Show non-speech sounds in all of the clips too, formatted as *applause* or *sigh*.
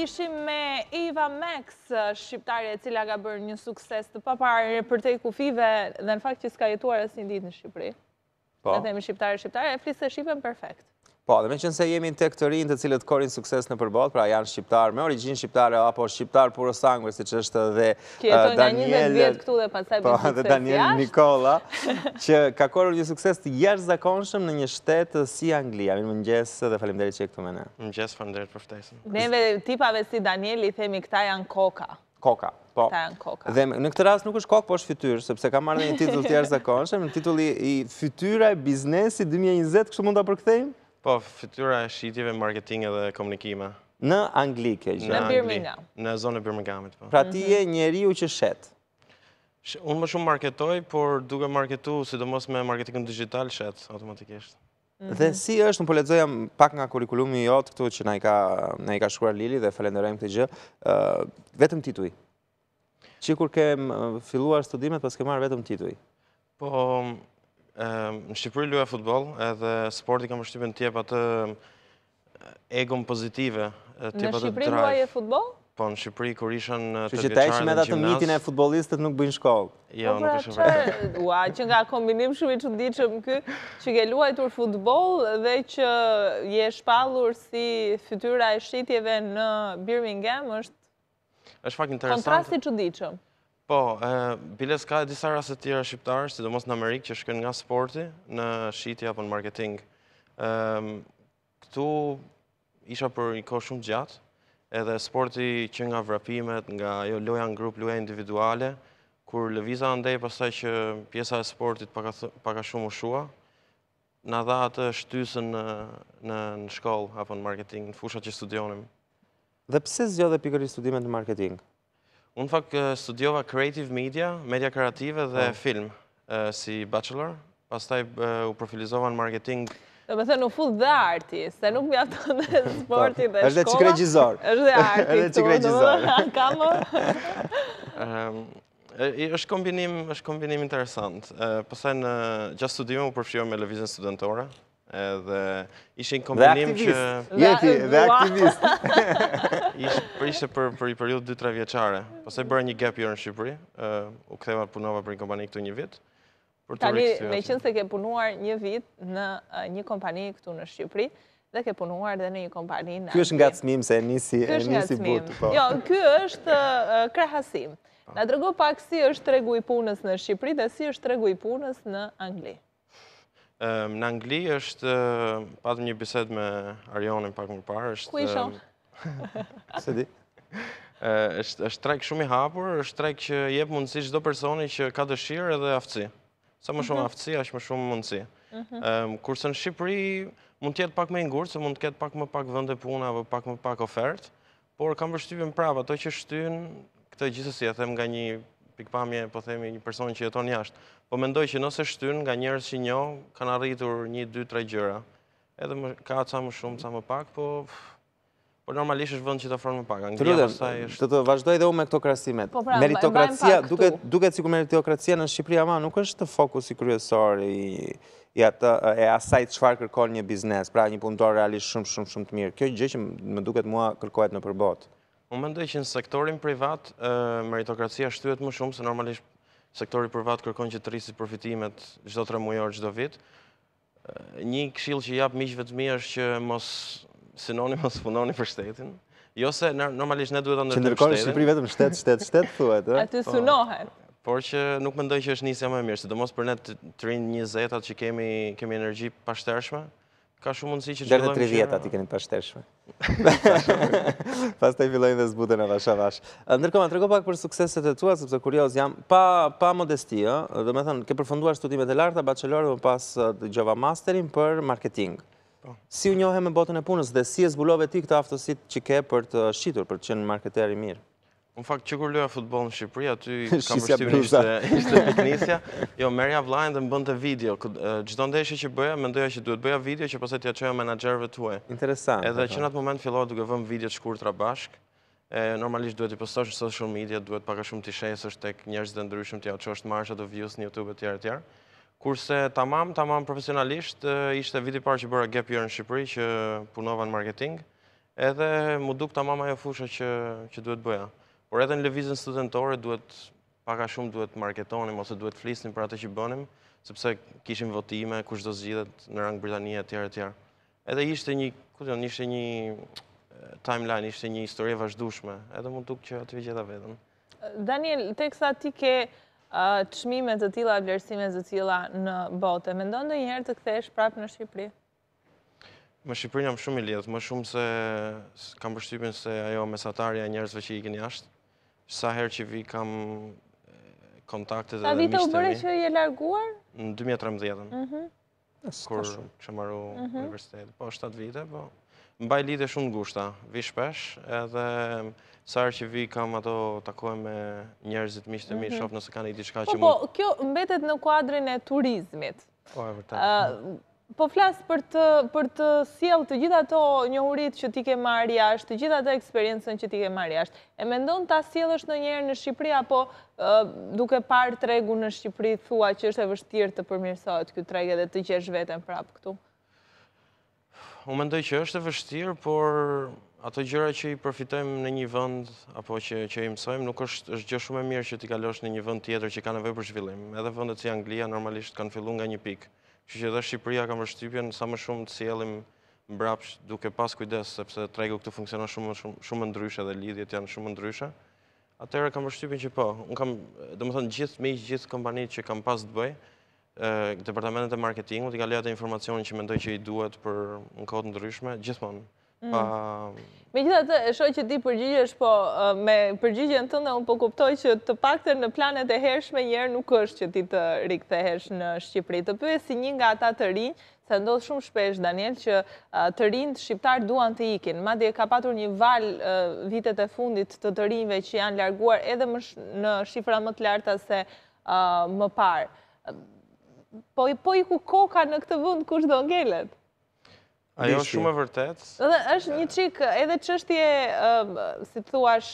ishim me Eva Max, shqiptare e cila ka bërë një sukses të paparë për te kufive dhe në fakt që s'ka jetuar asë një ditë në Shqipëri. Po. Në temi shqiptare, shqiptare, e flisë e shqipën perfekt. Po, dhe me qënë se jemi në të rinë të cilët korin sukses në përbot, pra janë shqiptarë me origin shqiptare, apo shqiptarë puro sangue, si që është dhe Daniel... Kjeton uh, nga 20 vjetë këtu dhe pasaj bërë po, sukses jashtë. Dhe Daniel Nikola, *laughs* që ka korur një sukses të jashtë zakonshëm në një shtetë si Anglia. Minë më njësë dhe falimderit që e këtu me ne. Më njësë falimderit për ftesën. dhe tipave si Daniel i themi këta janë koka. Koka. Po, dhe në këtë rast nuk është kokë, po është fytyrë, sepse ka marrë një titull tjerë *laughs* zakonshëm, në titulli i fytyra e biznesi 2020, kështë mund të apërkëthejmë? Po, fytyra e shqitjeve, marketing edhe komunikime. Në Anglike, gjithë. Në Birmingham. Në zonë e Birminghamit, po. Pra ti e mhm. njeri u që shetë? Unë më shumë marketoj, por duke marketu, sidomos me marketingën digital, shetë automatikisht. Mhm. Dhe si është, në poletëzoja pak nga kurikulumi otë, këtu që ne i ka shkuar Lili dhe falenderojmë këtë gjë, vetëm tituj. Qikur kem filluar studimet, pas kemar vetëm tituj. Po, Ehm, në Shqipëri luja futbol, edhe sporti ka më shtypin tjep atë eh, egon pozitive. Eh, në Shqipëri luaj e futbol? Po, në Shqipëri, kur ishan eh, të veçarën në gjimnas... Që që ta edhe të mitin e futbolistët nuk bëjnë shkollë? Jo, po, nuk pra, është shumë. *laughs* Ua, që nga kombinim shumë i që diqëm kë, që ke luaj tur futbol dhe që je shpalur si fytyra e shqitjeve në Birmingham, është... është fakt interesant. Kontrasti që Po, Biles ka disa raset tjera shqiptarë, si do mos në Amerikë që shkën nga sporti në shqitja apo në marketing. Këtu isha për një kohë shumë gjatë, edhe sporti që nga vrapimet, nga jo loja në grupë, loja individuale, kur lëviza ndej pasaj që pjesa e sportit paka shumë u shua, në dha atë shtysën në shkollë apo në marketing, në fusha që studionim. Dhe pëse zgjodhe dhe pikëri studimet në Në marketing? Unë fakt studiova creative media, media kreative dhe po. film si bachelor. Pas taj u profilizova në marketing. Dhe me the u fut dhe arti, se nuk mi ato dhe *laughs* po. sporti dhe shkola. Êshtë dhe cikre gjizor. Êshtë *laughs* dhe arti. Êshtë dhe cikre gjizor. Kamo? është kombinim, është kombinim interesant. Pasaj në gjatë studime u përfshio me Levizën Studentora, edhe ishe në kombinim që... Dhe aktivist. Jeti, dhe aktivist. Ishe për, për, i periut 2-3 vjeqare. Pasaj bërë një gap jërë në Shqipëri, u kthema punova për një kompani këtu një vit. Për të Tani, me qënë se ke punuar një vit në një kompani këtu në Shqipëri, dhe ke punuar dhe në një kompani në... Ky është nga të smim se e nisi, e nisi but. Po. Jo, ky është krahasim. Po. Na drëgo pak si është tregu i punës në Shqipëri dhe si është tregu i punës në Angli. Në Angli është, patëm një bised me Arionin pak më parë. është... i *laughs* Se di? *laughs* është trek shumë i hapur, është trek që jebë mundësi qdo personi që ka dëshirë edhe aftësi. Sa më shumë mhm. aftësi, është më shumë mundësi. Mhm. Kurse në Shqipëri mund tjetë pak me ingurë, se mund tjetë pak më pak vënd e puna, apo pak më pak ofertë, por kam vështypin prava, to që shtynë, këtë gjithësi, e them nga një pikpamje, po themi një personi që jeton jashtë, po mendoj që nëse shtyn nga njerës që njo, kanë arritur një, dy, tre gjëra. Edhe ka ca më shumë, ca më pak, po... Por normalisht është vënd që të ofronë më pak. Të rrëdhëm, të të vazhdoj dhe u me këto krasimet. Po pra, meritokracia, duket duket sikur meritokracia në Shqipëri ama, nuk është të fokus i kryesor e asaj të kërkon një biznes, pra një punëtor realisht shumë, shumë, shumë të mirë. Kjo gjë që më duket mua kërkohet në përbot. Unë mendoj që në sektorin privat, meritokracia shtyhet më shumë, se normalisht sektori privat kërkon që të rrisit përfitimet çdo tre mujor, çdo vit. Një këshill që jap të mi është që mos sinoni, mos punoni për shtetin. Jo se normalisht ne duhet ta ndërtojmë. Qendrkon në Shqipëri vetëm shtet, shtet, shtet thuhet, ëh. Atë po. synohen. Por që nuk mendoj që është nisja më e mirë, sidomos për ne të rinë 20-at që kemi kemi energji pashtershme, Ka shumë mundësi që gjithojmë shumë. Derte 30 ati keni të përshteshme, *laughs* *laughs* pas të i fillojnë dhe zbuten e vash avash. Ndërkoma, të regoj pak për sukseset e tua, sepse kurios jam, pa modestia, dhe me thënë ke përfunduar studimet e larta, bachelor dhe pas masterin për marketing. Po. Si u njohem e botën e punës dhe si e zbulove ti këta aftosit që ke për të shqytur, për të qenë marketeri mirë? Në fakt, që kur luja futbol në Shqipëri, aty *laughs* kam përstyrin *laughs* ishte piknisja. Jo, merja vlajnë dhe më bënd të video. Gjdo ndeshe që bëja, më ndoja që duhet bëja video, që pose t'ja qoja menagerve t'uaj. Interesant. Edhe po. që në atë moment fillohet duke vëmë video të shkurë të rabashk, normalisht duhet i postosh në social media, duhet paka shumë t'i shesë, është tek njerës dhe ndryshëm t'ja është marsha të views në YouTube e tjerë e tjerë. Kurse tamam, tamam profesionalisht, ishte vidi parë që bëra gap në Shqipëri, që punova në marketing, edhe mu duk tamam ajo fusha që duhet bëja. Por edhe në levizën studentore duhet, paka shumë duhet marketonim, ose duhet flisnim për atë që bënim, sepse kishim votime, kush do zgjidhet në rangë Britania, tjera, tjera. Edhe ishte një, ku të ishte një timeline, ishte një historie vazhdushme, edhe mund tuk që atë vje gjitha vedhen. Daniel, te kësa ti ke të shmime të tila, vlerësime të tila në bote, me ndonë dhe njëherë të këthesh prapë në Shqipëri? Më Shqipërin jam shumë i lidhët, më shumë se kam përshqypin se ajo mesatarja njërësve që i keni ashtë. Sa herë që vi kam eh, kontaktet dhe mishtemi... Sa vite u bërë që i e larguar? Në 2013. Mhm. Kur të shumë. Që marru mhm. universitet. Po, 7 vite, po. Mbaj lidhe shumë në gushta. Vi shpesh edhe... Sa herë që vi kam ato takoj me njerëzit mi, mhm. shofë nëse kanë i diçka po, që po, mund... Po, po, kjo mbetet në kuadrën e turizmit. Po, e vërtat. Po flasë për të, për të siel të gjitha to njohurit që ti ke marrë jashtë, të gjitha të eksperiencen që ti ke marrë jashtë. E mendon ta siel është në njerë në Shqipëri, apo duke parë tregu në Shqipëri, thua që është e vështirë të përmirësohet kjo tregë dhe të gjesh vetën prapë këtu? U mendoj që është e vështirë, por ato gjëra që i përfitojmë në një vend apo që që i mësojmë nuk është është gjë shumë e mirë që ti kalosh në një vend tjetër që ka nevojë për zhvillim. Edhe vendet si Anglia normalisht kanë filluar nga një pikë. Që që edhe Shqipëria kam rështypjen sa më shumë të sielim mbrapsh duke pas kujdes, sepse tregu këtu funksionon shumë, shumë, shumë ndryshe dhe lidhjet janë shumë ndryshe. Atëherë kam rështypjen që po, unë kam, dhe më thënë, gjithë me gjithë kompanit që kam pas të bëj, departamentet e marketingu, t'i ka lejat e informacionin që mendoj që i duhet për në kodë ndryshme, gjithmonë, Mm. Po, me gjitha të shoj që ti përgjigjesh, po me përgjigjen të në unë po kuptoj që të pakter në planet e hershme njerë nuk është që ti të rikë të hersh në Shqipëri. Të pyve si një nga ata të rinjë, se ndodhë shumë shpesh, Daniel, që të rinjë të shqiptarë duan të ikin. Ma ka patur një val vitet e fundit të të rinjëve që janë larguar edhe në shifra më të larta se më parë. Po, po i ku koka në këtë vund kush do ngellet? Ajo është shumë e vërtet. Edhe është një çik, edhe çështje, si të thuash,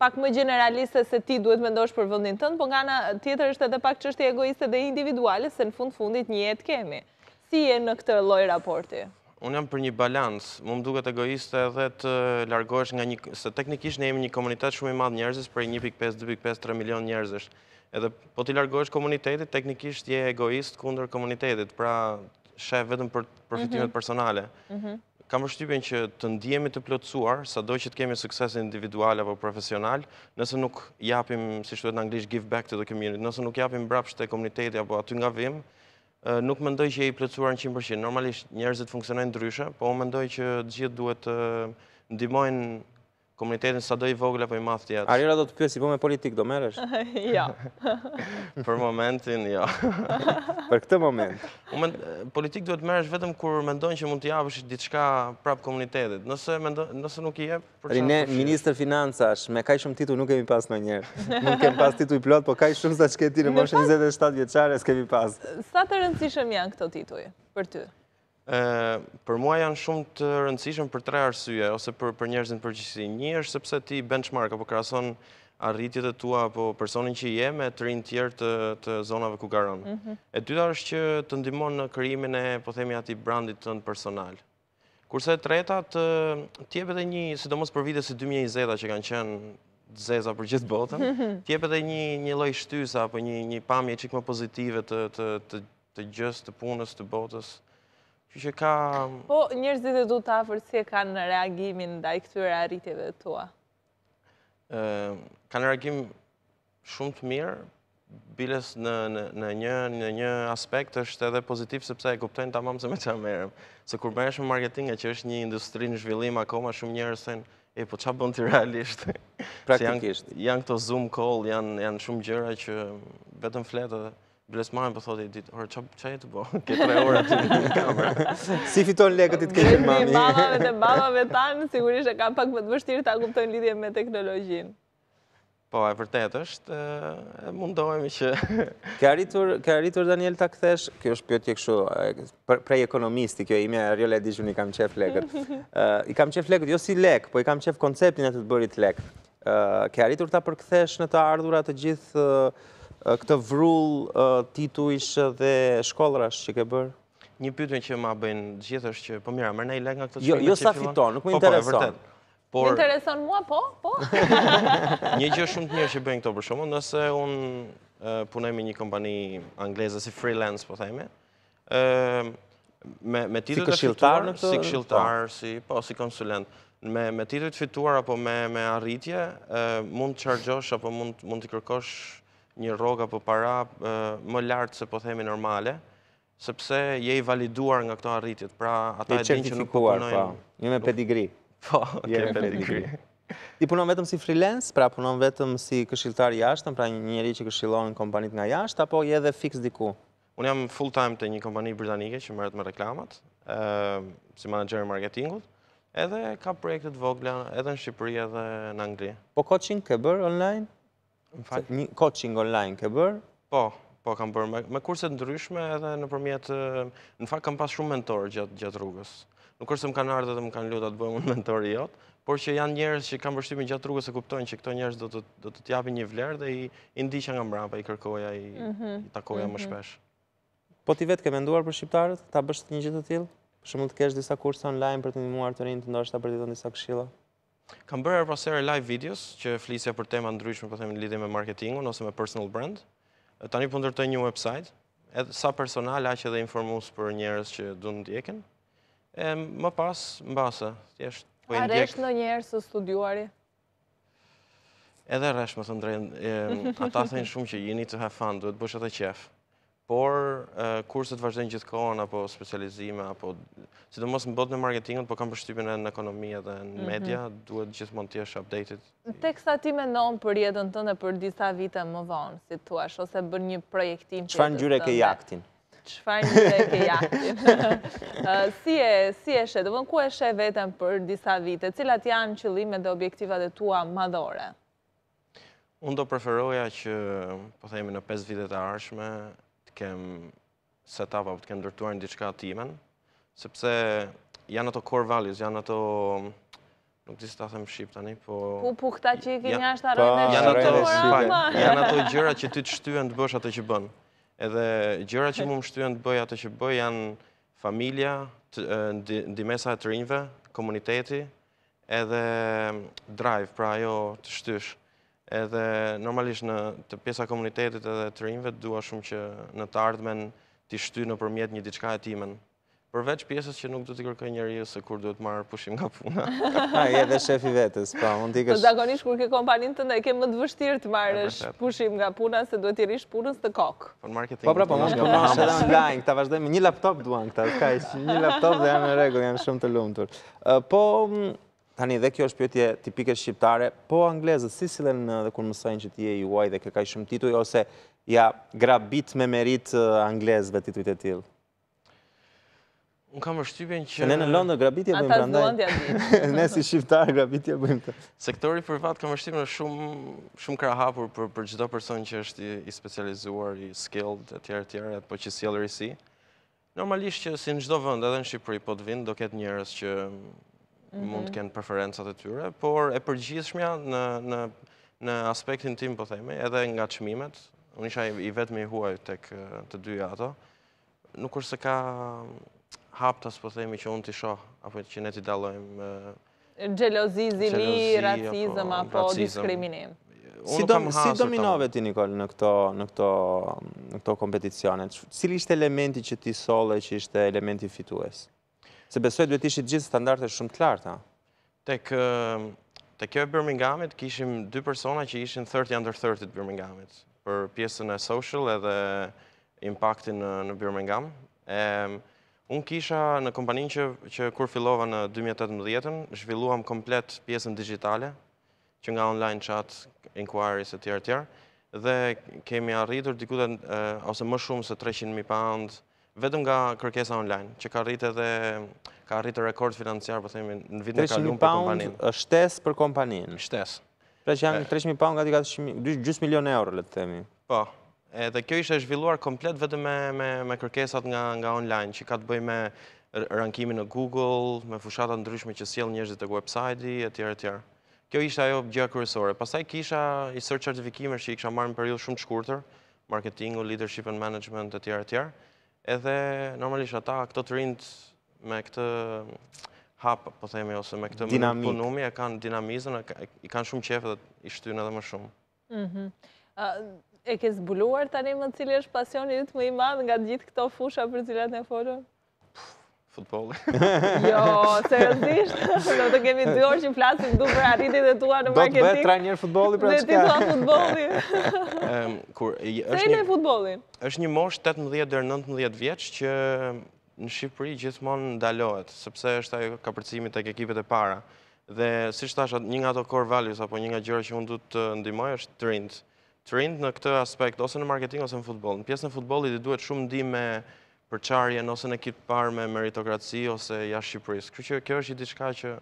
pak më generaliste se ti duhet me mendosh për vendin tënd, po nga ana tjetër është edhe pak çështje egoiste dhe individuale se në fund fundit një jetë kemi. Si je në këtë lloj raporti? Unë jam për një balans, më më duket egoiste edhe të largohesh nga një... Se teknikisht ne jemi një komunitet shumë i madhë njerëzis, për 1.5, 2.5, 3 milion njerëzis. Edhe po t'i largohesh komunitetit, teknikisht je egoist kunder komunitetit. Pra shef vetëm për përfitimet mhm. personale. Mhm. Kam më shtypen që të ndihemi të plotësuar, sa do që të kemi sukses individual apo profesional, nëse nuk japim, si shtuet në anglisht, give back të do community, nëse nuk japim brapsht të komuniteti apo aty nga vim, nuk më ndoj që e i plotësuar në 100%. Normalisht njerëzit funksionajnë ndryshe, po më ndoj që gjithë duhet të ndimojnë komunitetin sa do i vogle, po i madh ti atë. Arira do të pyesi po me politik do merresh? *laughs* Jo. *laughs* Për momentin jo. *laughs* Për këtë moment. Politikë politik duhet merresh vetëm kur mendon që mund të japësh diçka prap komunitetit. Nëse nëse nuk i jep, për shembull. Ne ministër financash, me kaj shumë titull nuk kemi pas ndonjëherë. Nuk kemi pas titull i plot, po kaj shumë sa çketi në moshë 27 vjeçare s'kemi pas. Sa të rëndësishëm janë këto tituj për ty? për mua janë shumë të rëndësishëm për tre arsye, ose për njerëzin përgjësi. Një është sepse ti benchmark, apo krason arritjet e tua, apo personin që je me të rinë tjerë të zonave ku garon. Mhm. E dyta është që të ndimon në kërimin e, po themi ati, brandit të në personal. Kurse treta, të tjepet e një, sidomos për vide si 2020 që kanë qenë zeza për gjithë botën, *laughs* tjepet e një loj shtysa, apo një pamje qikë më pozitive të gjës, të të gjës, të punës, të botës, që ka... Um, po, njërzit e du të afer si e kanë reagimin da i këtyre arritjeve të tua? Ehm, kanë reagim shumë të mirë, biles në një aspekt është edhe pozitiv, sepse e kuptojnë të mamë se me të amerem. Se kur me eshme marketinga që është një industri në zhvillim akoma, shumë njërës të në, e, po qa bënë të realisht? *laughs* Praktikisht. Janë këto zoom call, janë shumë gjëra që vetëm fletë edhe blesmarën për po thotë i ditë, orë, që e të bo? *laughs* Ke tre orë të në kamerë. Si fiton lekët i të keqen mami? Mi babave të *laughs* babave tanë, sigurisht e ka pak më të vështirë ta kuptojnë lidhje me teknologjinë. Po, e vërtet është, e mundohemi që... *laughs* Ke arritur, Daniel, ta këthesh, kjo është pjotje këshu, prej ekonomisti, kjo e ime, Rjole Dijun i kam qef lekët. I kam qef lekët, jo si lekë, po i kam qef konceptin e të të bërit lekë. Ka arritur ta përkëthesh në të ardhurat të gjithë Eh, këtë vrull eh, tituish dhe shkollrash që ke bërë? Një pytën që ma bëjnë gjithë është që, po mira, mërë ne i lek nga këtë shkime Jo, Jo, sa fiton, nuk më po, po, intereson. Më intereson mua, po, po. *laughs* Një gjë shumë të mirë që bëjnë këto për shumë, nëse unë eh, punemi një kompani angleze si freelance, po thajme, me titut e fituar, si këshiltar, po. po, si konsulent, me titut fituar apo me arritje, mund të qargjosh apo mund të kërkosh një roga për para më lartë se po themi normale, sepse je i validuar nga këto arritit, pra ata e din që nuk përpunojnë. Po pra. Një me pedigri. Po, ke okay, pedigri. Ti punon vetëm si freelance, pra punon vetëm si këshiltar jashtëm, pra një njeri që këshilon kompanit nga jashtë, apo je edhe fix diku? Unë jam full time të një kompani britanike që mërët me reklamat, si manager marketingut, edhe ka projekte të vogla edhe në Shqipëri edhe në Angli. Po coaching ke bërë online? Në fakt, një coaching online ke bërë? Po, po kam bërë. Me kurse të ndryshme edhe në përmjet... Në fakt, kam pas shumë mentorë gjatë rrugës. Nuk është se më kanë ardhe dhe më kanë luta të bëjmë unë *laughs* mentor i jotë, por që janë njerës që kam përshtimi gjatë rrugës e kuptojnë që këto njerës do të t'jabi një vlerë dhe i i që nga mbrapa, i kërkoja, i mhm, takoja më mhm. shpesh. Po ti vetë ke menduar për shqiptarët, ta bësht një gjithë të tilë? Shumë të kesh disa kurse online për të një muar të rinjë të ndoshta për të të disa këshila? Kam bërë e pasere live videos që flisja për tema ndryshme, po themi, lidi me marketingun ose me personal brand. Tani një po ndërtoj një website, edhe sa personal, a që dhe informus për njerës që dhënë të jekin. E më pas, më basa, tjeshtë. Po a resh në njerës të studiuari? Edhe resh, më të ndrejnë. Ata thënë shumë që you need to have fun, duhet bësh atë qefë por kurset vazhdojnë gjithkohën, apo specializime, apo si do mos në botë në marketingën, po kam përshtypin e në ekonomia dhe në mhm. media, duhet gjithmonë të jesh updated. Teksa ti me nëmë për jetën tënde për disa vite më vonë, si të tuash, ose bërë një projektim... Qëfar në gjyre ke jaktin? Qëfar një dhe ke jaktin? Si e shetë, ku e shetë vetëm për disa vite? Cilat janë qëllime dhe objektivat e tua madhore? Unë do preferoja që, po thejemi në 5 vitet e arshme, të kem setup a të kem ndërtuar në diçka timen, sepse janë ato core values, janë ato nuk disi ta them shqip tani, po Po po këta që i kanë jashtë Janë ato janë ato gjëra që ty të shtyhen të bësh atë që bën. Edhe gjëra që mua më shtyhen të bëj atë që bëj janë familja, ndimesa e të rinjve, komuniteti, edhe drive, pra ajo të shtysh edhe normalisht në të pjesa komunitetit edhe të rinjve dua shumë që në të ardhmen t'i shty në përmjet një diçka e timen. Përveç pjesës që nuk du t'i kërkoj njëri se kur duhet marrë pushim nga puna. A, *laughs* edhe dhe shefi vetës, pa, po, mund t'i kësh... Të zakonisht kur ke kompanin të ndaj, ke më të vështirë të marrësh pushim nga puna, se duhet t'i rishë punës të kokë. Po, marketing... Po, pra, po, mund t'i rishë edhe online, këta vazhdojmë, një laptop duan këta, ka një laptop dhe jam në regu, jam shumë të lumëtur. Po, Tani, dhe kjo është pjotje tipike shqiptare, po anglezët, si silen uh, dhe kur mësajnë që ti e juaj dhe kërkaj shumë tituj, ose ja grabit me merit uh, anglezëve tituj të tilë? Unë kam rështypjen që... Ne në Londër grabitje bëjmë brandaj. Ata zdojnë Ne si shqiptarë grabitje bëjmë të. Sektori për fatë kam rështypjen e shumë krahapur për gjitho person që është i specializuar, i skilled, e tjerë, tjerë, po që si alërisi. Normalisht që si në gjitho vënd, edhe në Shqipëri, po të vind, do ketë njerës që Mhm. mund të kënë preferencat e tyre, por e përgjithshmja në aspektin tim, po themi, edhe nga qmimet, unë isha i vetë me i huaj të dyja ato, nuk është se ka haptas, po themi, që unë t'i shoh, apo që ne t'i dalojmë... Gjelozi, zili, racizm, apo diskriminim. Si dominove ti, Nikol, në këto kompeticionet? Cili ishte elementi që ti sole që ishte elementi fitues? se besoj duhet ishit gjithë standartet shumë të larta. Tek... Të kjo e Birminghamit, kishim dy persona që ishin 30 under 30 Birminghamit, për pjesën e social edhe impactin në Birmingham. Unë kisha në kompanin që kur filova në 2018-ën, zhvilluam komplet pjesën digitale, që nga online chat, inquiries e tjerë tjerë, dhe kemi arritur dikutet ose më shumë se 300.000 pound, vetëm nga kërkesa online, që ka rritë edhe ka rritë rekord financiar, po themi, në vitin e kaluar për kompaninë. Është shtesë për kompaninë. Shtesë. Pra që janë 300.000 pound gati gati 6 milionë euro, le të themi. Po. Edhe kjo ishte zhvilluar komplet vetëm me me me kërkesat nga nga online, që ka të bëjë me rankimin në Google, me fushatat ndryshme që sjell njerëzit tek websajti e të tjerë e të tjerë. Kjo ishte ajo gjëa kryesore. Pastaj kisha i search çertifikimesh që i kisha marrë në periudhë shumë të shkurtër, marketingu, leadership and management e të tjerë të tjerë edhe normalisht ata këto të rinjt me këtë hap, po themi ose me këtë punumi e kanë dinamizën, i kanë shumë qefë dhe i shtynë edhe më shumë. Mhm. E ke zbuluar tani më cilë është pasion i të më i madhë nga gjithë këto fusha për cilat në forën? futbolli. *laughs* Jo, se e *laughs* do të kemi dy orë që flasim du për arritje dhe tua në marketing. Do të bëj tre futbolli pra çka. Ne dimë të futbolli. *laughs* Ehm, kur është një futbollin. Është një moshë 18 deri 19 vjeç që në Shqipëri gjithmonë ndalohet sepse është ajo kapërcimi tek ekipet e para. Dhe siç thashat, një nga ato core values apo një nga gjërat që unë duhet të ndihmoj është të Trend në këtë aspekt ose në marketing ose në futboll. Në pjesën e futbollit i duhet shumë ndihmë me përqarjen ose në kitë parë me meritokraci ose jashtë Shqipërisë. Kjo është i diçka që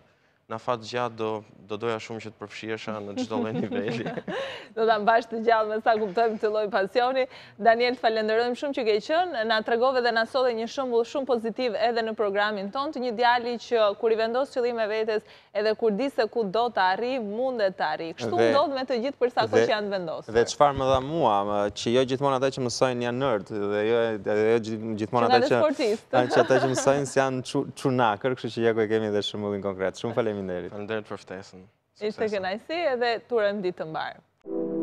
në fatë gjatë do doja shumë që të përfshiesha në gjithdo loj *laughs* nivelli. *laughs* Do da mbash të gjatë me sa kuptojmë të lojë pasioni. Daniel, të falenderojmë shumë që keqën, në atregove dhe naso dhe një shumë shumë pozitiv edhe në programin tonë, të një djali që kur i vendos qëllim e vetës edhe kur di se ku do të arri, mundet të arri. Kështu ndodh me të gjithë përsa ko që janë vendosë. Dhe qëfar më dha mua, që jo gjithmon ata që mësojnë janë dhe jo, jo ata që *laughs* mësojnë janë kështu që kemi dhe konkret. Shumë falemi faleminderit. Faleminderit për ftesën. Ishte kënajsi edhe turëm ditë të mbarë.